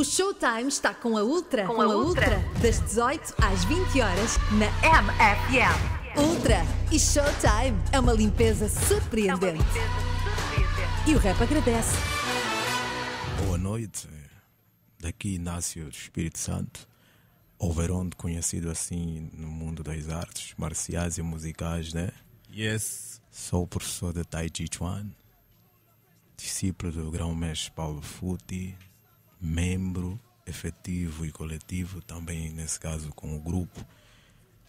O Showtime está com a Ultra, com, com a, a Ultra. Ultra, das 18 às 20 horas na MFM. Ultra e Showtime é uma limpeza surpreendente. É uma limpeza surpreendente. E o rap agradece. Boa noite. Daqui Inácio Espírito Santo. Overonde, conhecido assim no mundo das artes marciais e musicais, né? Yes. Sou professor de Tai Chi Chuan, discípulo do grão-mestre Paulo Futi, membro efetivo e coletivo, também nesse caso com o grupo,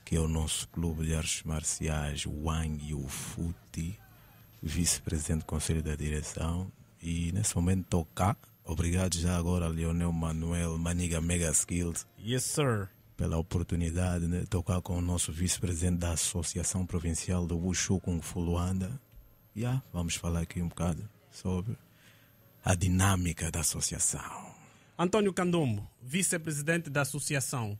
que é o nosso clube de artes marciais Wang Yufuti, vice-presidente do Conselho da Direção, e nesse momento estou cá. Obrigado já agora a Leonel Manuel Maniga Mega Skills. Yes, sir. Pela oportunidade de né? tocar com o nosso vice-presidente da Associação Provincial do Wushu Kung Fu Luanda. Yeah, vamos falar aqui um bocado sobre a dinâmica da associação. António Candombo, vice-presidente da associação.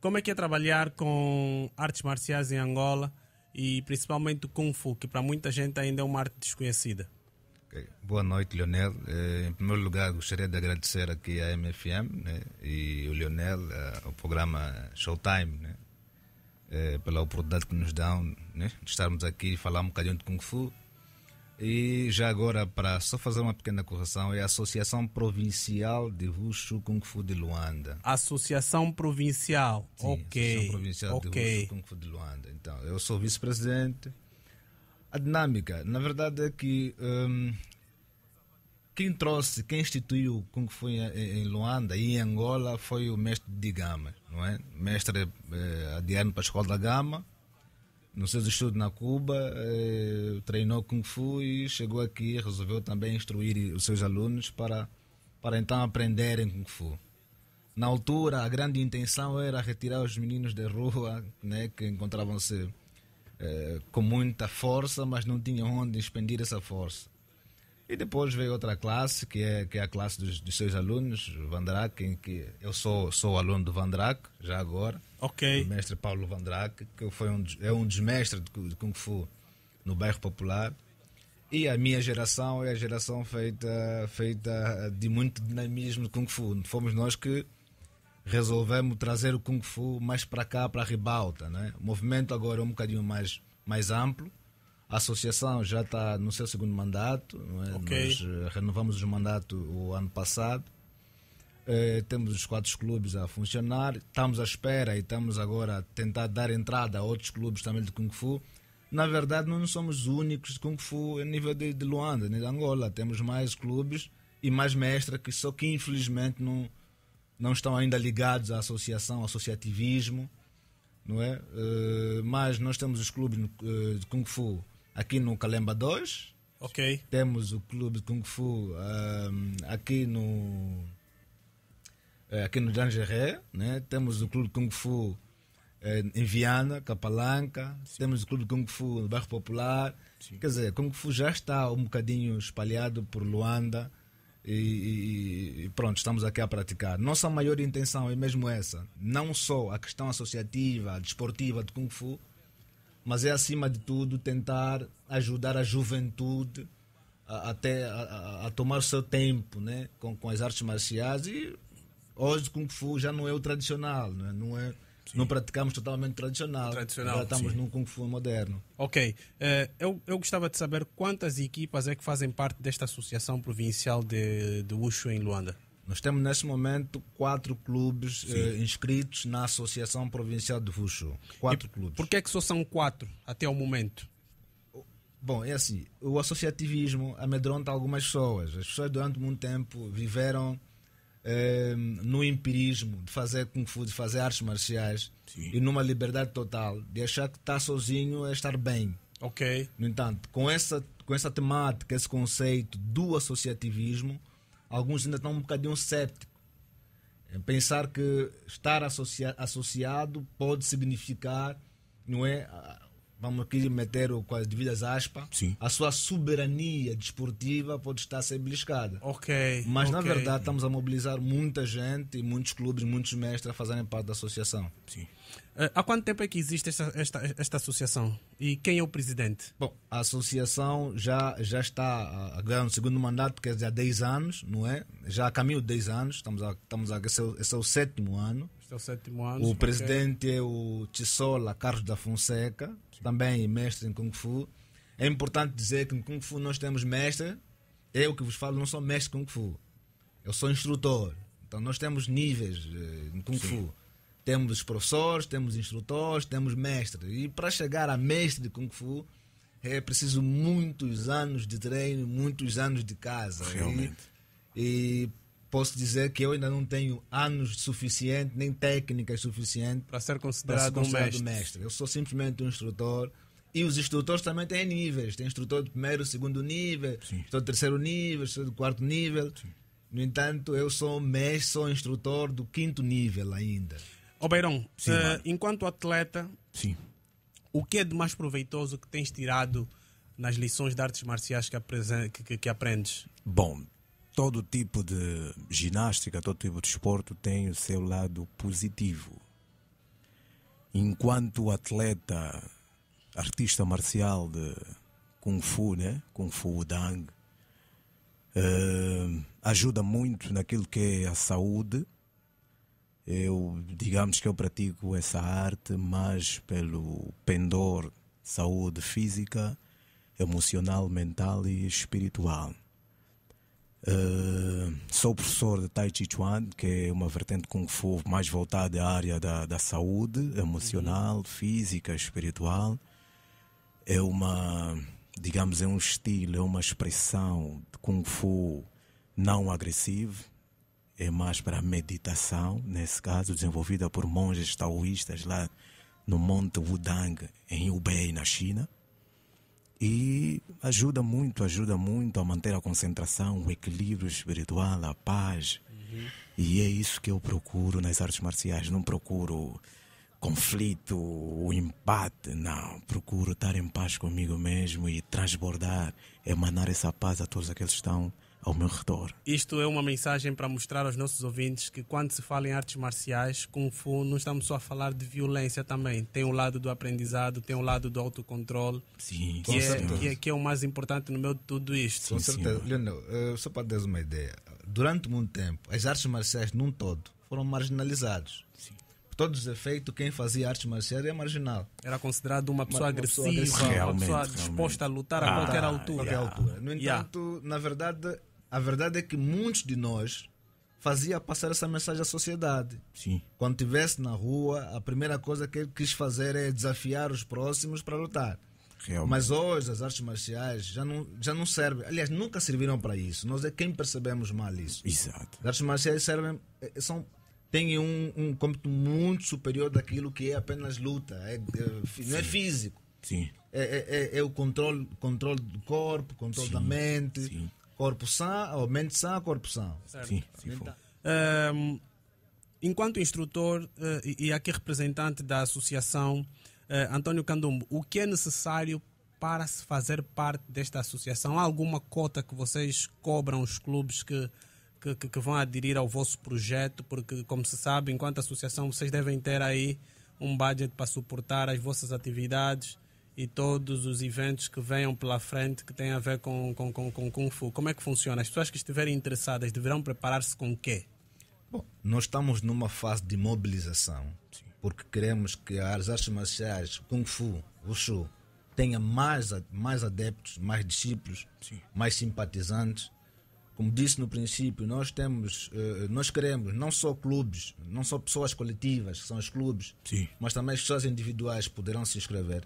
Como é que é trabalhar com artes marciais em Angola e principalmente o Kung Fu, que para muita gente ainda é uma arte desconhecida? Okay. Boa noite, Leonel. Eh, em primeiro lugar, gostaria de agradecer aqui a MFM né, e o Leonel, eh, o programa Showtime, né, eh, pela oportunidade que nos dão né, de estarmos aqui e falar um bocadinho de Kung Fu e já agora, para só fazer uma pequena correção, é a Associação Provincial de Wushu Kung Fu de Luanda. Associação Provincial, Sim, ok. Associação Provincial okay. de Wushu Kung Fu de Luanda. Então, eu sou vice-presidente. A dinâmica, na verdade, é que um, quem trouxe, quem instituiu o Kung Fu em, em, Luanda e em Angola foi o mestre de Gama, não é? Mestre eh, Adiano Pascoal da Gama, nos seus estudos na Cuba, eh, treinou Kung Fu e chegou aqui e resolveu também instruir os seus alunos para, para então aprenderem Kung Fu. Na altura, a grande intenção era retirar os meninos da rua, né, que encontravam-se eh, com muita força, mas não tinham onde expandir essa força. E depois veio outra classe, que é, que é a classe dos, dos seus alunos, Vandrak, em que eu sou, sou aluno do Vandrak, já agora. Ok. O mestre Paulo Vandrak, que foi um, é um dos mestres de Kung Fu no bairro popular. E a minha geração é a geração feita, feita de muito dinamismo de Kung Fu. Fomos nós que resolvemos trazer o Kung Fu mais para cá, para a ribalta. Né? O movimento agora é um bocadinho mais, mais amplo a associação já está no seu segundo mandato, é? okay. nós eh, renovamos o mandato o ano passado. Eh, temos os quatro clubes a funcionar, estamos à espera e estamos agora a tentar dar entrada a outros clubes também de Kung Fu. Na verdade, não somos os únicos de Kung Fu a nível de, de Luanda, nem de Angola. Temos mais clubes e mais mestres que só que infelizmente não, não estão ainda ligados à associação, ao associativismo, não é? Uh, mas nós temos os clubes uh, de Kung Fu aqui no Calemba 2. Ok. Temos o Clube de Kung Fu um, ehm, aqui no. Eh, aqui no Dangeré, né? temos o Clube Kung Fu eh, em Viana, Capalanca, Sim. temos o Clube Kung Fu no Bairro Popular. Sim. Quer dizer, Kung Fu já está um bocadinho espalhado por Luanda e, e, pronto, estamos aqui a praticar. Nossa maior intenção é mesmo essa, não só a questão associativa, desportiva de Kung Fu, mas é acima de tudo tentar ajudar a juventude a, até a, a, a, tomar o seu tempo né com, com as artes marciais e hoje kung fu já não é o tradicional né? não é sim. não praticamos totalmente tradicional, o tradicional agora estamos sim. num kung fu moderno ok uh, eu, eu gostava de saber quantas equipas é que fazem parte desta associação provincial de, de Wushu em Luanda nós temos neste momento quatro clubes eh, inscritos na Associação Provincial de Fuxo. Quatro e clubes. Por que é que só são quatro até o momento? Bom, é assim, o associativismo amedronta algumas pessoas. As pessoas durante muito tempo viveram eh, no empirismo de fazer kung fu, de fazer artes marciais Sim. e numa liberdade total, de achar que estar tá sozinho é estar bem. Ok. No entanto, com essa, com essa temática, esse conceito do associativismo, Alguns ainda estão um bocadinho céticos. É, pensar que estar associado pode significar não é, vamos aqui meter com as devidas aspas, Sim. a sua soberania desportiva pode estar a ser beliscada. Ok. Mas okay. na verdade estamos a mobilizar muita gente, muitos clubes, muitos mestres a fazerem parte da associação. Sim. Eh, há quanto tempo é que existe esta, esta, esta associação? E quem é o presidente? Bom, a associação já, já está agora no segundo mandato, quer dizer, há 10 anos, não é? Já há caminho de 10 anos, estamos a, estamos a, esse, é o, esse é o sétimo ano. Este é o sétimo ano. O okay. presidente é o Tissola Carlos da Fonseca, Sim. também mestres em Kung Fu. É importante dizer que no Kung Fu nós temos mestre. Eu é que vos falo não sou mestre Kung Fu. Eu sou instrutor. Então nós temos níveis no eh, Kung Sim. Fu. Temos professores, temos instrutores, temos mestre. E para chegar a mestre de Kung Fu é preciso muitos anos de treino, muitos anos de casa. Realmente. E, e posso dizer que eu ainda não tenho anos suficientes, nem técnicas suficientes para ser considerado, para ser considerado um mestre. mestre. Eu sou simplesmente um instrutor. E os instrutores também têm níveis. Tem instrutor de primeiro, segundo nível, Sim. instrutor de terceiro nível, instrutor de quarto nível. Sim. No entanto, eu sou mestre, sou instrutor do quinto nível ainda. Ô Beirão, Sim, uh, enquanto atleta, Sim. o que é de mais proveitoso que tens tirado nas lições de artes marciais que, que, que aprendes? Bom, todo tipo de ginástica, todo tipo de esporte tem o seu lado positivo. Enquanto atleta, artista marcial de Kung Fu, né? Kung Fu Dang, uh, ajuda muito naquilo que é a saúde. Eu, digamos que eu pratico essa arte mais pelo pendor, saúde física, emocional, mental e espiritual. Eh, sou professor de Tai Chi Chuan, que é uma vertente Kung Fu mais voltada à área da, da saúde emocional, uhum. física, espiritual. É uma, digamos, é um estilo, é uma expressão de Kung Fu não agressivo, é mais para meditação, nesse caso, desenvolvida por monges taoístas lá no Monte Wudang, em Hubei, na China. E ajuda muito, ajuda muito a manter a concentração, o equilíbrio espiritual, a paz. Uhum. E é isso que eu procuro nas artes marciais. Não procuro conflito, o empate, não. Procuro estar em paz comigo mesmo e transbordar, emanar essa paz a todos aqueles que estão ao meu redor. Isto é uma mensagem para mostrar aos nossos ouvintes que quando se fala em artes marciais, Kung Fu, não estamos só a falar de violência também. Tem o lado do aprendizado, tem o lado do autocontrole, sim, que, é, que, é, que, é, o mais importante no meio de tudo isto. Sim, com certeza. Leonel, eh, só para dar uma ideia, durante muito tempo, as artes marciais num todo foram marginalizadas. Sim todos os efeitos, quem fazia artes marciais era marginal. Era considerado uma pessoa uma, uma agressiva, pessoa uma pessoa disposta realmente. a lutar a ah, qualquer altura. Qualquer altura. No entanto, yeah. na verdade, a verdade é que muitos de nós fazia passar essa mensagem à sociedade. Sim. Quando estivesse na rua, a primeira coisa que ele quis fazer é desafiar os próximos para lutar. Realmente. Mas hoje as artes marciais já não, já não servem. Aliás, nunca serviram para isso. Nós é quem percebemos mal isso. Exato. As artes marciais servem, eh, são, têm um, um cômputo muito superior daquilo que é apenas luta. É, é, não é físico. Sim. É, é, é, é, o controle, controle do corpo, controle sim, da mente. Sim corpo sã, ou mente sã, corpo sã. Sim, sim. Um, então. ehm, enquanto instrutor uh, e aqui representante da associação, uh, António Candumbo, o que é necessário para se fazer parte desta associação? Há alguma cota que vocês cobram os clubes que, que, que, vão aderir ao vosso projeto? Porque, como se sabe, enquanto associação, vocês devem ter aí um budget para suportar as vossas atividades e todos os eventos que venham pela frente que têm a ver com, com, com, com Kung Fu. Como é que funciona? As pessoas que estiverem interessadas deverão preparar-se com o quê? Bom, nós estamos numa fase de mobilização, Sim. porque queremos que as artes marciais, Kung Fu, Wushu, tenha mais, mais adeptos, mais discípulos, Sim. mais simpatizantes. Como disse no princípio, nós temos, eh, nós queremos não só clubes, não só pessoas coletivas, que são os clubes, Sim. mas também as pessoas individuais poderão se inscrever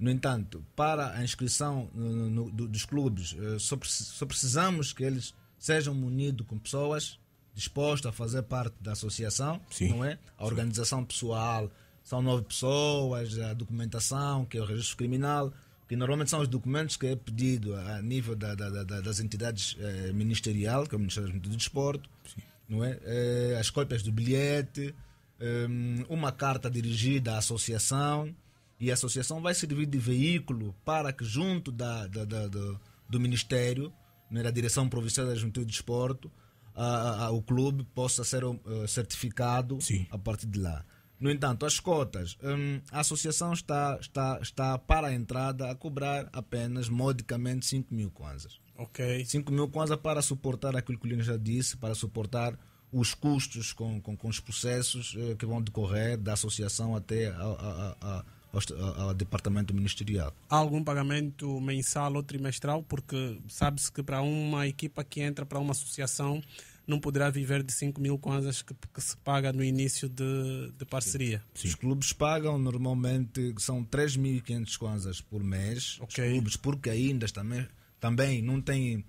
no entanto, para a inscrição no, no, dos clubes, eh, só, só, precisamos que eles sejam munidos com pessoas dispostas a fazer parte da associação, Sim. não é? A organização pessoal são nove pessoas, a documentação, que é o registro criminal, que normalmente são os documentos que é pedido a nível da, da, da, das entidades eh, ministerial, que é o Ministério do Desporto, Sim. não é? Eh, as cópias do bilhete, eh, uma carta dirigida à associação e a associação vai servir de veículo para que, junto da, da, da, do Ministério, né, da Direção Provincial da Juventude de Desporto, a, a, o clube possa ser uh, certificado Sim. a partir de lá. No entanto, as cotas, hum, a associação está, está, está para a entrada a cobrar apenas modicamente 5 mil kwanzas. Ok. 5 mil kwanzas para suportar aquilo que o Lino já disse, para suportar os custos com, com, com os processos eh, que vão decorrer da associação até a, a ao, ao departamento ministerial. Há algum pagamento mensal ou trimestral? Porque sabe-se que para uma equipa que entra para uma associação não poderá viver de 5 mil kwanzas que, que, se paga no início de, de parceria. Sim. Os clubes pagam normalmente, são 3.500 kwanzas por mês. Okay. Os clubes, porque ainda também, também não têm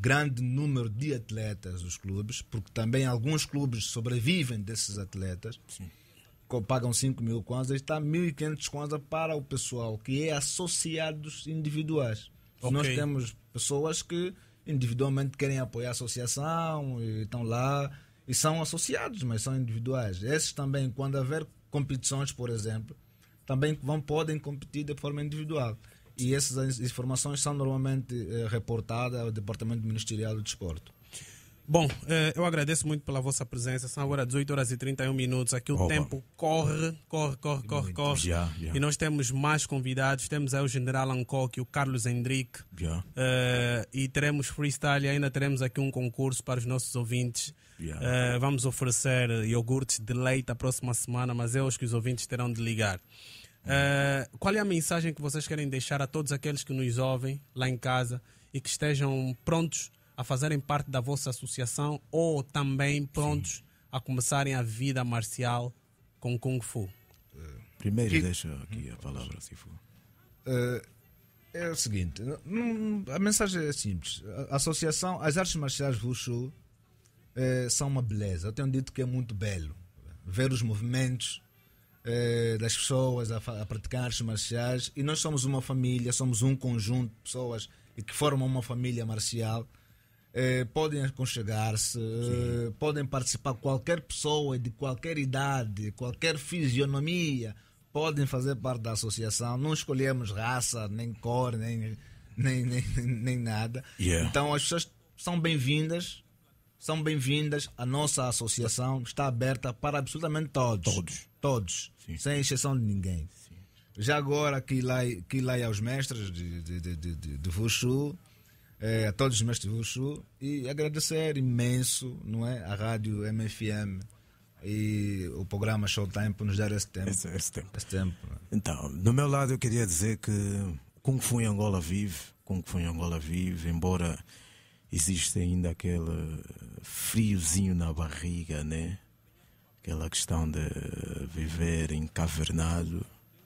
grande número de atletas os clubes, porque também alguns clubes sobrevivem desses atletas. Sim pagam 5 mil kwanzas, está 1.500 kwanzas para o pessoal, que é associados individuais. Okay. Nós temos pessoas que individualmente querem apoiar a associação e estão lá e são associados, mas são individuais. Esses também, quando haver competições, por exemplo, também vão, podem competir de forma individual. E essas informações são normalmente eh, reportadas ao Departamento Ministerial do Desporto. Bom, eh, eu agradeço muito pela vossa presença. São agora 18 horas e 31 minutos. Aqui o tempo corre, corre, corre, corre, corre. Yeah, yeah. E nós temos mais convidados. Temos aí o General e o Carlos Henrique. Yeah. e teremos freestyle e ainda teremos aqui um concurso para os nossos ouvintes. Uh, vamos oferecer iogurtes de leite a próxima semana, mas é os que os ouvintes terão de ligar. Eh, qual é a mensagem que vocês querem deixar a todos aqueles que nos ouvem lá em casa e que estejam prontos a fazerem parte da vossa associação ou também prontos Sim. a começarem a vida marcial com Kung Fu? Primeiro, que... deixa aqui a palavra, se eh, for. é o seguinte: a mensagem é simples. A associação, as artes marciais Wushu é, são uma beleza. Eu tenho dito que é muito belo ver os movimentos é, das pessoas a, a praticar artes marciais. E nós somos uma família, somos um conjunto de pessoas que formam uma família marcial eh, podem aconchegar-se, podem participar qualquer pessoa de qualquer idade, qualquer fisionomia, podem fazer parte da associação. Não escolhemos raça, nem cor, nem, nem, nem, nem nada. Yeah. Então as pessoas são bem-vindas, são bem-vindas. A nossa associação está aberta para absolutamente todos. Todos. Todos. Sim. Sem exceção de ninguém. Sim. Já agora, que lá, que lá aos é mestres de, de, de, de, de é, a todos os mestres do e agradecer imenso não é, a Rádio MFM e o programa Showtime por nos dar esse tempo. Esse, esse tempo. Esse tempo é? Então, do meu lado, eu queria dizer que Kung Fu em Angola vive, Kung Fu em Angola vive, embora existe ainda aquele friozinho na barriga, né? Aquela questão de viver encavernado,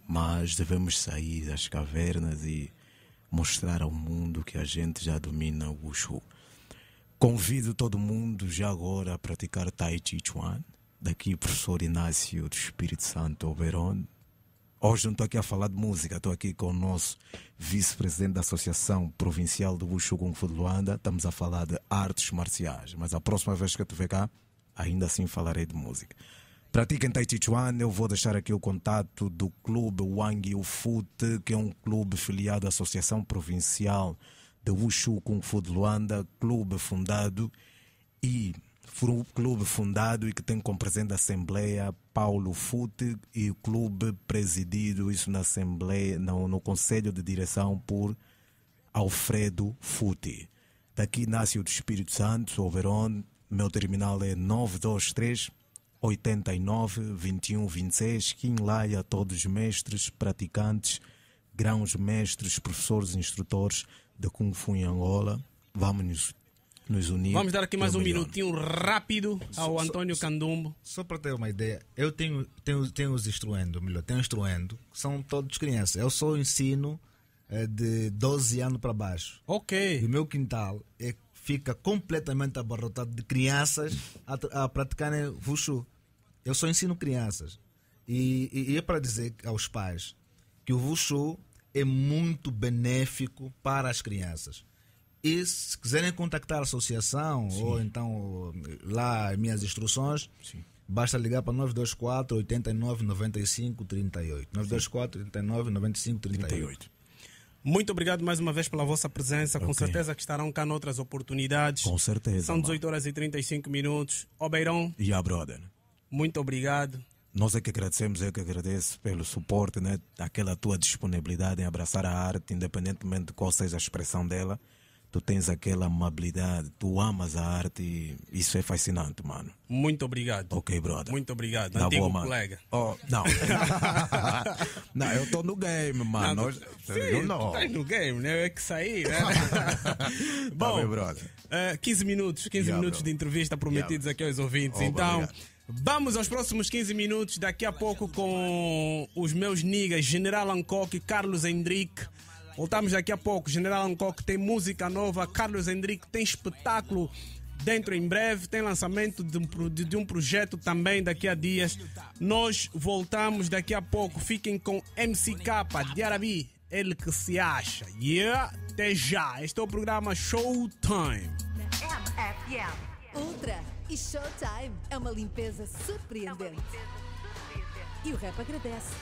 mas devemos sair das cavernas e mostrar ao mundo que a gente já domina o Wushu. Convido todo mundo já agora a praticar Tai Chi Chuan. Daqui, professor Inácio do Espírito Santo Oberon. Hoje oh, não estou aqui a falar de música, estou aqui com o nosso vice-presidente da Associação Provincial do Wushu Kung Fu de Luanda. Estamos a falar de artes marciais, mas a próxima vez que eu estiver cá, ainda assim falarei de música. Pratiquem Tai Chi Chuan, eu vou deixar aqui o contato do clube Wang Yu Fute, que é um clube filiado à Associação Provincial de Wushu Kung Fu de Luanda, clube fundado e foi um clube fundado e que tem como presidente da Assembleia Paulo Fute e o clube presidido isso na Assembleia, no, no Conselho de Direção por Alfredo Fute. Daqui nasce o do Espírito Santo, Verón. meu terminal é 923 89 21 26, que enlaia a todos os mestres, praticantes, grãos mestres, professores, instrutores de Kung Fu em Angola. Vamos nos, nos unir. Vamos dar aqui mais um minutinho rápido ao António Candumbo. Só para ter uma ideia, eu tenho, tenho, tenho os instruendo, melhor, tenho instruendo, que são todos crianças. Eu só ensino é, de 12 anos para baixo. Ok. E o meu quintal é, fica completamente abarrotado de crianças a, a praticarem Wushu. Eu só ensino crianças. E, e, e é para dizer aos pais que o Vuxu é muito benéfico para as crianças. E se quiserem contactar a associação Sim. ou então eh, lá minhas instruções, Sim. basta ligar para 924 89 95 38. 924 89 95 38. 38. Muito obrigado mais uma vez pela vossa presença. Okay. Com certeza que estarão cá noutras oportunidades. Com certeza. São 18 horas e 35 minutos. Obeirão. E a brother. Muito obrigado. Nós é que agradecemos, eu que agradeço pelo suporte, né? aquela tua disponibilidade em abraçar a arte, independentemente de qual seja a expressão dela. Tu tens aquela amabilidade, tu amas a arte e isso é fascinante, mano. Muito obrigado. Ok, brother. Muito obrigado, tá antigo boa, colega. Oh, não. não, eu estou no game, mano. Não, Nós, sim, eu não. Tu estás no game, né? Eu é que saí, né? Tá Bom, tá bem, brother. Uh, eh, 15 minutos, 15 yeah, minutos bro. de entrevista prometidos yeah. aqui aos ouvintes. Oh, então. Vamos aos próximos 15 minutos, daqui a pouco com os meus niggas, General Hancock e Carlos Henrique. Voltamos daqui a pouco. General Hancock tem música nova, Carlos Henrique tem espetáculo dentro em breve, tem lançamento de um, de um projeto também daqui a dias. Nós voltamos daqui a pouco. Fiquem com MC Capa de Arabi, ele que se acha. Yeah, até já. Este é o programa Showtime. Ultra e Showtime é, é uma limpeza surpreendente. E o rap agradece.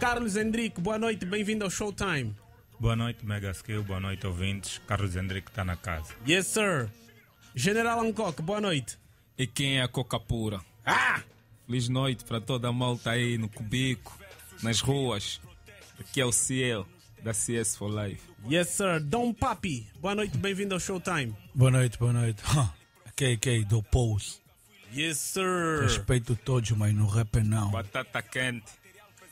Carlos Henrique, boa noite, bem-vindo ao Showtime. Boa noite, Mega Skill, boa noite, ouvintes. Carlos Henrique está na casa. Yes, sir. General Hancock, boa noite. E quem é a Coca Pura? Ah! Feliz noite para toda a malta aí no cubico, nas ruas. Aqui é o Ciel da CS for Life. Yes, sir. Dom Papi, boa noite, bem-vindo ao Showtime. Boa noite, boa noite. KK é é do Pose. Yes, sir. Respeito todos, mas no rap não. Batata quente.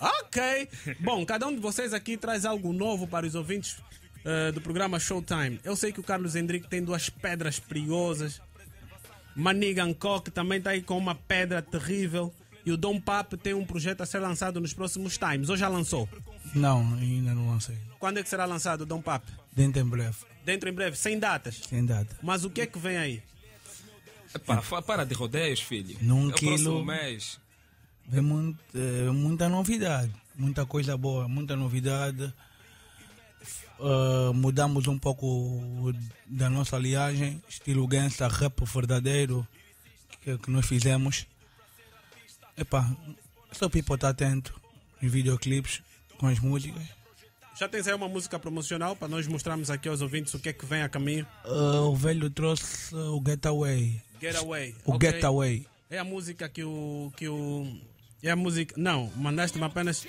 Ok. Bom, cada um de vocês aqui traz algo novo para os ouvintes uh, do programa Showtime. Eu sei que o Carlos Henrique tem duas pedras perigosas. Manigan Cock também está aí com uma pedra terrível. E o Dom Papi tem um projeto a ser lançado nos próximos times. Ou já lançou? Não, ainda não lancei. Quando é que será lançado o Dom Pap? Dentro em breve. Dentro em breve, sem datas? Sem data. Mas o que é que vem aí? Epá, para de rodeios, filho. Num é quilo. mês. Vem muito, é, muita novidade, muita coisa boa, muita novidade. Uh, mudamos um pouco da nossa liagem estilo gangsta, rap verdadeiro que, que nós fizemos. Epá, só pipo está atento nos videoclipes com as músicas. Já tens aí uma música promocional para nós mostrarmos aqui aos ouvintes o que é que vem a caminho? Uh, o velho trouxe ah, o Getaway. Getaway. O okay. Getaway. É a música que o. que o. É a música. Não, mandaste-me apenas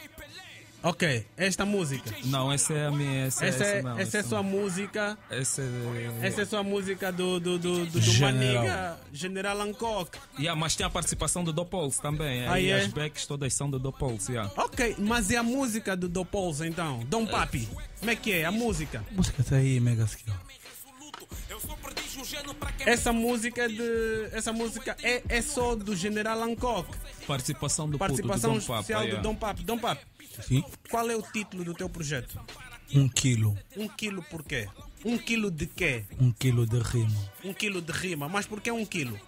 Ok, esta música. Não, essa é a minha. Essa, é essa, essa, não, é, essa é sua não. música. Essa é... essa é sua música do, do, do, do, General. do Maniga, General Hancock. Yeah, mas tem a participação do Dopols também. Ah, e é. as backs todas são do Dopols. Yeah. Ok, mas é a música do Dopols então? Dom Papi, como é que é a música? A música tá aí, Mega Skill. Essa música de essa música é, é só do General Hancock. Participação do participação puto, do especial do Dom Papi. Dom Papi. Sim. Qual é o título do teu projeto? Um quilo. Um quilo por quê? Um quilo de quê? Um quilo de rima. Um quilo de rima. Mas por que um quilo?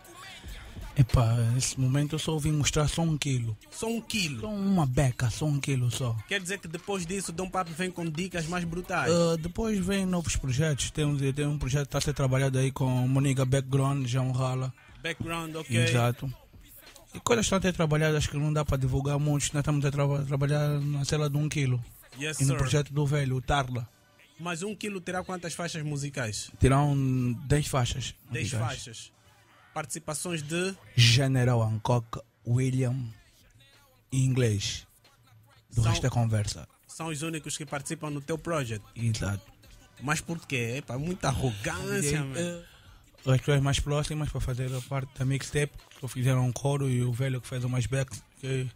Epá, nesse momento eu só ouvi mostrar só um quilo. Só um quilo? Só uma beca, só um quilo só. Quer dizer que depois disso Dom Papo vem com dicas mais brutais? Uh, depois vem novos projetos. Tem, tem um projeto que está a ser trabalhado aí com Moniga Background, John Rala. Background, ok. Exato. E quando nós estamos a tá trabalhar, acho que não dá para divulgar muito, nós né? estamos a tra trabalhar na cela de um quilo. Yes, e no sir. projeto do velho, o Tarla. Mas um quilo terá quantas faixas musicais? Terão 10 faixas. 10 faixas. Participações de. General Hancock, William, e inglês. Do são, resto é conversa. São os únicos que participam no teu projeto. Exato. Mas por quê? É para muita arrogância, mano as pessoas mais próximas para fazer a parte da mixtape, que fizeram um coro e o velho que fez umas backs. Que...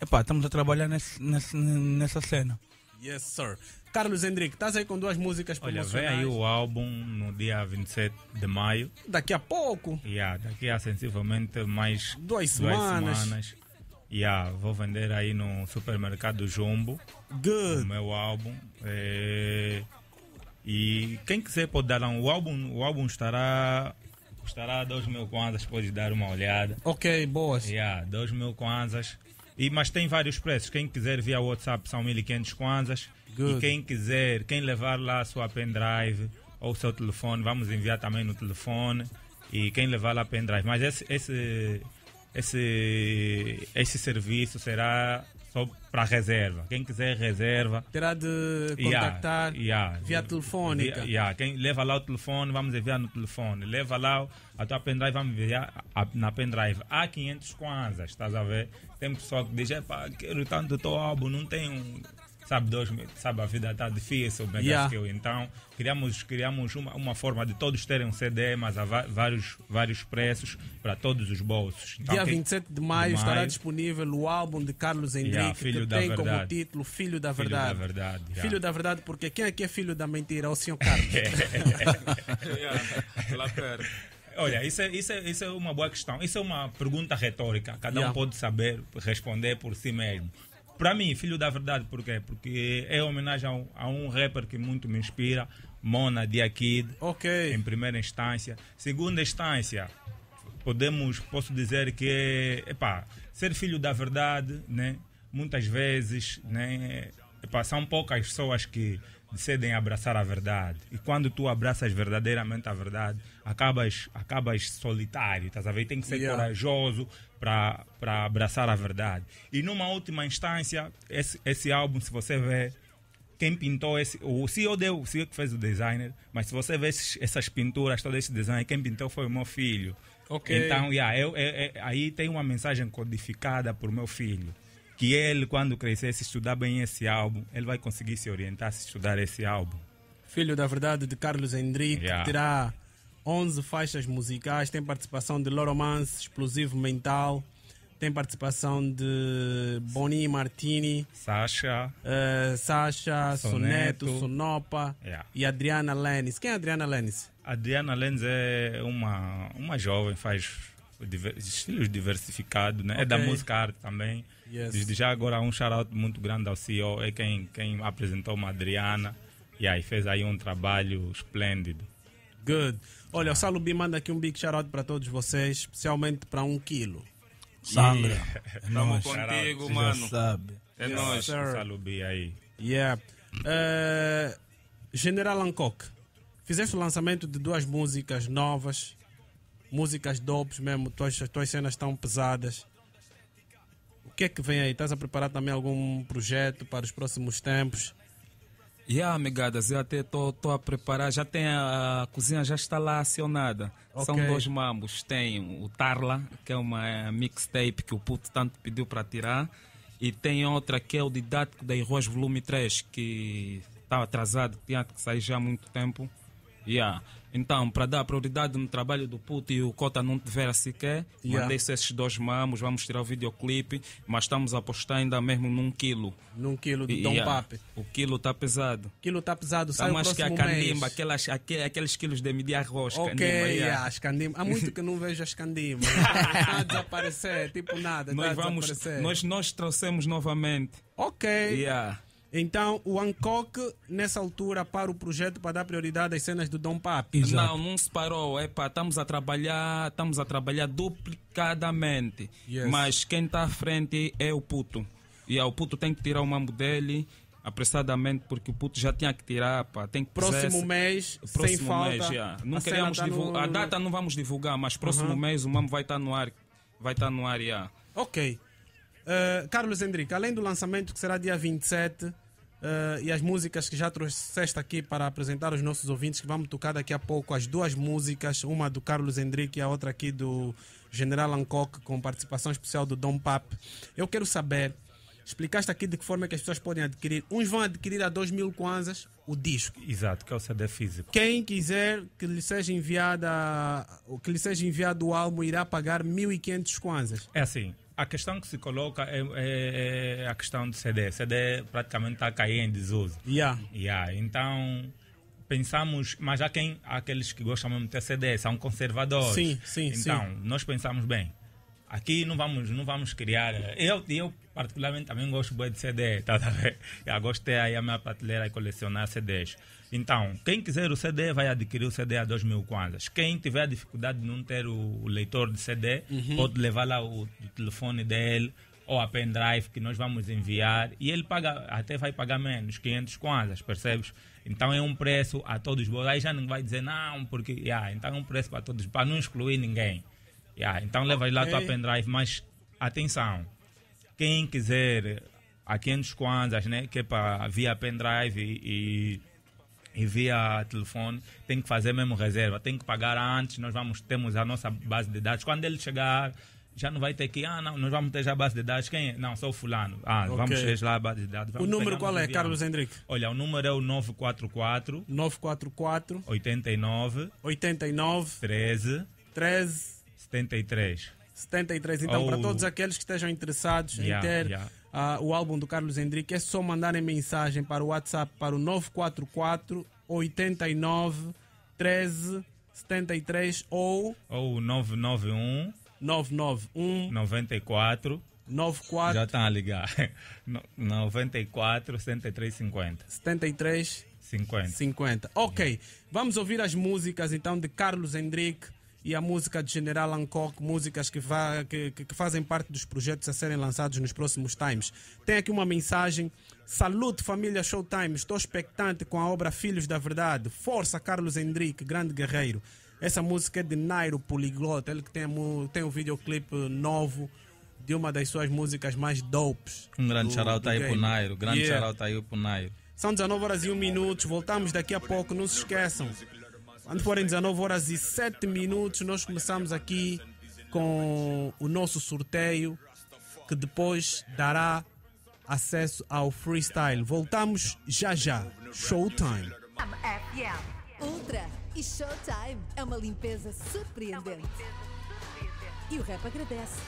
Epá, estamos a trabalhar nesse, nesse, nessa cena. Yes, sir. Carlos Henrique, estás aí com duas músicas Olha, Olha, vem aí o álbum no dia 27 de maio. Daqui a pouco? Yeah, daqui a sensivelmente mais duas, semanas. Duas semanas. Yeah, vou vender aí no supermercado Jumbo. Good. O meu álbum. É... E quem quiser pode dar um, o álbum, o álbum estará estará dois mil kwanzas, pode dar uma olhada. Ok, boas. Yeah, dois mil kwanzas. E, mas tem vários preços. Quem quiser via WhatsApp são 1500 kwanzas. Good. E quem quiser, quem levar lá a sua pendrive ou seu telefone, vamos enviar também no telefone. E quem levar lá pendrive. Mas esse, esse, esse, esse serviço será só para reserva. Quem quiser reserva. Terá de contactar yeah, yeah. via telefônica. Yeah, Quem leva lá o telefone, vamos enviar no telefone. Leva lá a tua pendrive, vamos enviar na pendrive. Há 500 kwanzas, estás a ver? Tem pessoal que diz, quero tanto o teu álbum, não tem sabe, dois, sabe a vida está difícil, o mega yeah. skill. Então, criamos, criamos uma, uma forma de todos terem um CD, mas há vários, vários preços para todos os bolsos. Então, Dia 27 de maio, de maio estará disponível o álbum de Carlos Henrique, yeah, que tem verdade. como título Filho da Verdade. Filho da Verdade, yeah. filho da verdade porque quem aqui é, é filho da mentira? É o senhor Carlos. yeah. Olha, isso é, isso, é, isso é uma boa questão. Isso é uma pergunta retórica. Cada um pode saber responder por si mesmo. Para mim, Filho da Verdade, por quê? Porque é homenagem a um, a um rapper que muito me inspira, Mona Diakid, OK em primeira instância. Segunda instância, podemos, posso dizer que, epá, ser filho da verdade, né? Muitas vezes, né? Epá, são poucas pessoas que decidem abraçar a verdade. E quando tu abraças verdadeiramente a verdade, acabas, acabas solitário, estás a ver? Tem que ser yeah. corajoso, para abraçar a verdade. E numa última instância, esse, esse álbum, se você ver, quem pintou esse. O CEO deu, o CEO que fez o designer, mas se você ver essas pinturas, todo esse design, quem pintou foi o meu filho. Okay. Então, yeah, eu, eu, eu, aí tem uma mensagem codificada por meu filho. Que ele, quando crescer, se estudar bem esse álbum, ele vai conseguir se orientar se estudar esse álbum. Filho da Verdade de Carlos Henrique, yeah. terá 11 faixas musicais, tem participação de Loromance, Explosivo Mental, tem participação de Boni Martini, Sasha, uh, Sasha Soneto, Soneto Sonopa yeah. e Adriana Lenis. Quem é Adriana Lenis? Adriana Lenis é uma, uma jovem, faz estilos diversificados, né? Okay. é da música arte também. Yes. Desde já agora um shout-out muito grande ao CEO, é quem, quem apresentou uma Adriana e aí fez aí um trabalho esplêndido. Good. Olha, o Salubi manda aqui um big shout para todos vocês, especialmente para um quilo. Sandra, yeah. estamos contigo, Você mano. sabe. É yes, nós, Salubi aí. Yeah. Uh, General Hancock, fizeste o lançamento de duas músicas novas, músicas dopes mesmo, tuas, tuas cenas estão pesadas. O que é que vem aí? Estás a preparar também algum projeto para os próximos tempos? e Yeah, amigadas, eu até estou a preparar. Já tem a, a, cozinha, já está lá acionada. Okay. São dois mambos. Tem o Tarla, que é uma é, mixtape que o puto tanto pediu para tirar. E tem outra que é o Didático da Arroz Volume 3, que está atrasado, tinha que sair já há muito tempo. Yeah. Então, para dar prioridade no trabalho do puto e o Cota não tiver sequer, yeah. mandei-se esses dois mamos, vamos tirar o videoclipe, mas estamos a apostar ainda mesmo num quilo. Num quilo de Dom yeah. Pape. O quilo está pesado. Tá tá o quilo está pesado, sabe? tá mais que a candimba, aquelas, aqu aqueles quilos de medir arroz. Ok, candimba, yeah. as candimba. Há muito que não vejo as candimbas. tá a desaparecer, tipo nada, nós tá vamos, Nós, nós trouxemos novamente. Ok. Yeah. Então, o Hancock, nessa altura, para o projeto para dar prioridade às cenas do Dom Papi. Não, não se parou. Epa, estamos a trabalhar, estamos a trabalhar duplicadamente. Yes. Mas quem está à frente é o puto. E é, o puto tem que tirar o mambo dele apressadamente, porque o puto já tinha que tirar, pá, tem que Próximo mês, próximo sem mês, falta. Não a queríamos tá divulgar, no... a data não vamos divulgar, mas próximo uh -huh. mês o mambo vai estar tá no ar, vai estar tá no ar, Ok. Eh, Carlos Henrique, além do lançamento que será dia 27 uh, eh, e as músicas que já trouxeste aqui para apresentar aos nossos ouvintes, que vamos tocar daqui a pouco as duas músicas, uma do Carlos Henrique e a outra aqui do General Hancock, com participação especial do Dom Pap. Eu quero saber, explicaste aqui de que forma é que as pessoas podem adquirir. Uns vão adquirir a 2 mil kwanzas o disco. Exato, que é o CD físico. Quem quiser que lhe seja enviada que lhe seja enviado o álbum irá pagar 1.500 kwanzas. É assim, a questão que se coloca é, é, é a questão do CD. CD praticamente está caindo em desuso. Yeah. Yeah. Então, pensamos, mas há quem, há aqueles que gostam mesmo de ter CD, são conservadores. Sim, sim, então, sim. nós pensamos bem. Aqui não vamos, não vamos criar. Eu, eu particularmente também gosto muito de CD, tá, tá, Eu tá, gosto aí a minha prateleira e colecionar CDs. Então, quem quiser o CD vai adquirir o CD a 2 mil kwanzas. Quem tiver a dificuldade de não ter o leitor de CD, uhum. pode levar lá o, o telefone dele ou a pendrive que nós vamos enviar e ele paga, até vai pagar menos, 500 kwanzas, percebes? Então é um preço a todos Aí já não vai dizer não, porque yeah, então é um preço para todos, para não excluir ninguém. Yeah, então okay. lá a tua pendrive, mas atenção, quem quiser a 500 kwanzas, né, que é para via pendrive e, e e telefone, tem que fazer mesmo reserva, tem que pagar antes, nós vamos temos a nossa base de dados. Quando ele chegar, já não vai ter que, ah, não, nós vamos ter já a base de dados. Quem? É? Não, sou fulano. Ah, okay. vamos ter lá a base de dados. o número qual é, Carlos Henrique? Olha, o número é o 944 944 89 89 13 13 73 73. Então, para todos aqueles que estejam interessados yeah, em ter yeah uh, o álbum do Carlos Henrique, é só mandarem mensagem para o WhatsApp para o 944 89 13 73 ou. Ou 991 991 94 94 Já estão tá a ligar. 94 73 50. 73 50. 50. Ok, vamos ouvir as músicas então de Carlos Henrique e a música de General Hancock, músicas que, va, que, que, fazem parte dos projetos a serem lançados nos próximos times. Tem aqui uma mensagem. Salute, família Showtime. Estou expectante com a obra Filhos da Verdade. Força, Carlos Henrique, grande guerreiro. Essa música é de Nairo Poliglota. Ele que tem, tem um videoclipe novo de uma das suas músicas mais dopes. Um grande charalta aí pro Nairo. Grande yeah. aí pro Nairo. São 19 horas e 1 minuto. Voltamos daqui a pouco. Não se esqueçam. Quando forem 19 horas e 7 minutos, nós começamos aqui com o nosso sorteio, que depois dará acesso ao freestyle. Voltamos já já. Showtime. Ultra e Showtime é, é uma limpeza surpreendente. E o rap agradece.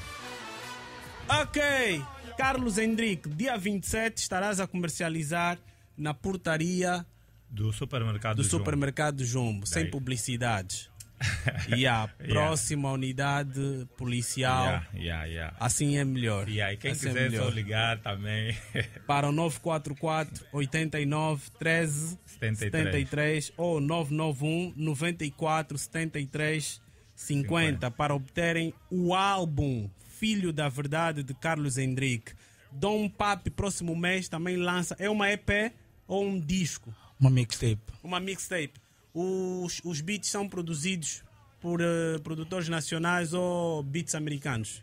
Ok, Carlos Henrique, dia 27 estarás a comercializar na portaria do supermercado Do Jumbo. supermercado Jumbo, Daí. sem publicidades. E a próxima yeah. unidade policial. Yeah, assim é melhor. Yeah. E quem assim é quiser é só ligar também. Para o 944 89 13 73, 73 ou 991 94 73 50, 50 para obterem o álbum Filho da Verdade de Carlos Henrique. Dom Papi, próximo mês, também lança. É uma EP ou um disco? Uma mixtape. Uma mixtape. Os, os beats são produzidos por uh, produtores nacionais ou beats americanos?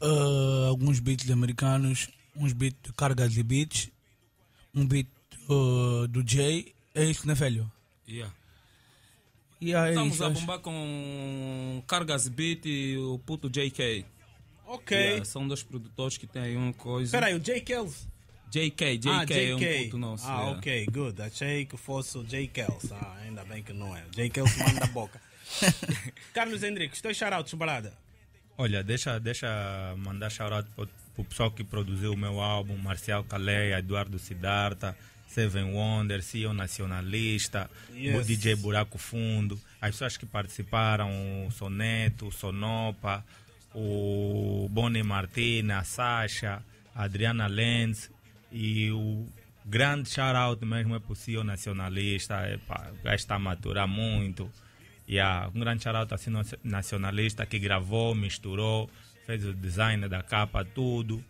Uh, alguns beats americanos, uns beats de carga de beats, um beat uh, do Jay. É isso, né, velho? Yeah. Yeah, Estamos é isso, a bombar acho. com Cargas Beat e o puto JK. Ok. Yeah, são dois produtores que têm uma coisa. Peraí, o J. Kells. É JK, JK, ah, JK. é um culto nosso. Ah, é. ok, good. Achei que fosse o JK. Ah, ainda bem que não é. JK manda a boca. Carlos Henrique, estou shoutouts, brada. Olha, deixa, deixa mandar shoutout para o pessoal que produziu o meu álbum, Marcial Caleia, Eduardo Sidarta, Seven Wonder, CEO Nacionalista, yes. o DJ Buraco Fundo, as pessoas que participaram, o Soneto, o Sonopa, o Boni Martina, a Sasha, a Adriana Lenz, e o grande shout-out mesmo é para o CEO nacionalista, é para estar tá maturar muito. E a, um grande shout-out assim, nacionalista que gravou, misturou, fez o design da capa, tudo.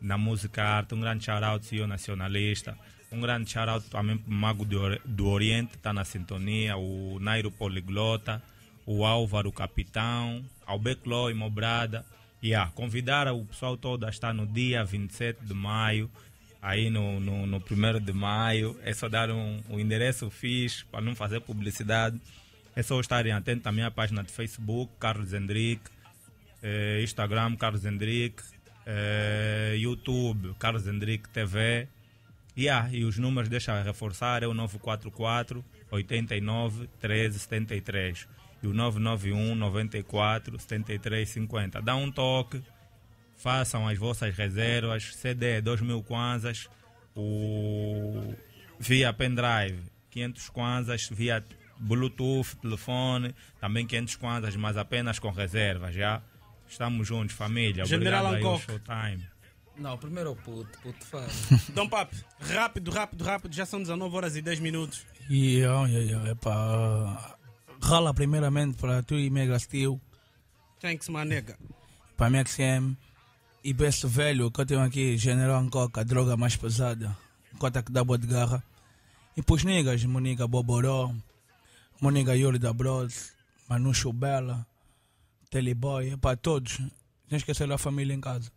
Na música arte, um grande shout-out CEO nacionalista. Um grande shout-out também para o Mago do Oriente, está na sintonia, o Nairo Poliglota, o Álvaro Capitão, ao Beclo e Mobrada. Yeah, convidar o pessoal todo a estar no dia 27 de maio aí no, no, no primeiro de maio. É só dar um, o endereço fixe para não fazer publicidade. É só estarem atentos também à página de Facebook, Carlos Hendrick, eh, Instagram, Carlos Hendrick, eh, YouTube, Carlos Hendrick TV. Yeah, e os números, deixa reforçar, é o 944 89 13 73 e o 991 94 73 50. Dá um toque façam as vossas reservas, CD 2000 kwanzas, o via pendrive 500 kwanzas, via Bluetooth, telefone, também 500 kwanzas, mas apenas com reservas, já. Estamos juntos, família. General Obrigado Ancoc. aí, Showtime. Não, primeiro é o puto, puto faz. Dom Papo, rápido, rápido, rápido, já são 19 horas e 10 minutos. E yeah, yeah, yeah, epa, primeiramente para tu e Mega Steel. Thanks, my nigga. Para Maxim. E peço velho que eu tenho aqui, General Coca, droga mais pesada, cota que dá boa de garra. E pros niggas, Moniga Boboró, Moniga Yuri da Bros, manucho Bela, Teleboy, é para todos. Não esquecer a família em casa.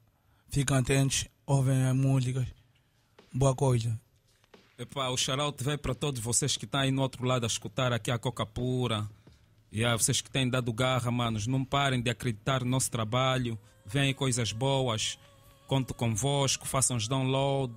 Fiquem atentos, ouvem as músicas. Boa coisa. Epá, o shout vai para todos vocês que estão tá aí no outro lado a escutar aqui a Coca Pura. E a vocês que têm dado garra, manos, não parem de acreditar no nosso trabalho. Vêm coisas boas, conto convosco, façam os download,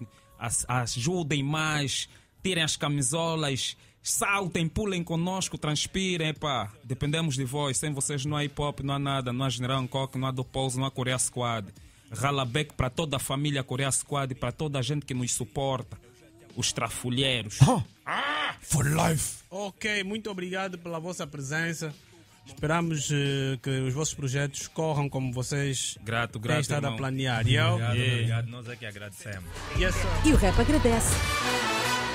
ajudem mais, tirem as camisolas, saltem, pulem conosco, transpirem, pá. Dependemos de vós. Sem vocês não há hip hop, não há nada, não há General Hancock, não há do Pouso, não há Coreia Squad. Ralabeck para toda a família Coreia Squad, e para toda a gente que nos suporta. Os trafulheiros. Oh. Ah! ah, for life. Ok, muito obrigado pela vossa presença. Esperamos uh, que os vossos projetos corram como vocês grato, grato, têm estado irmão. a planear. Obrigado, yeah. obrigado, nós é que agradecemos. Yes, é e o rap agradece.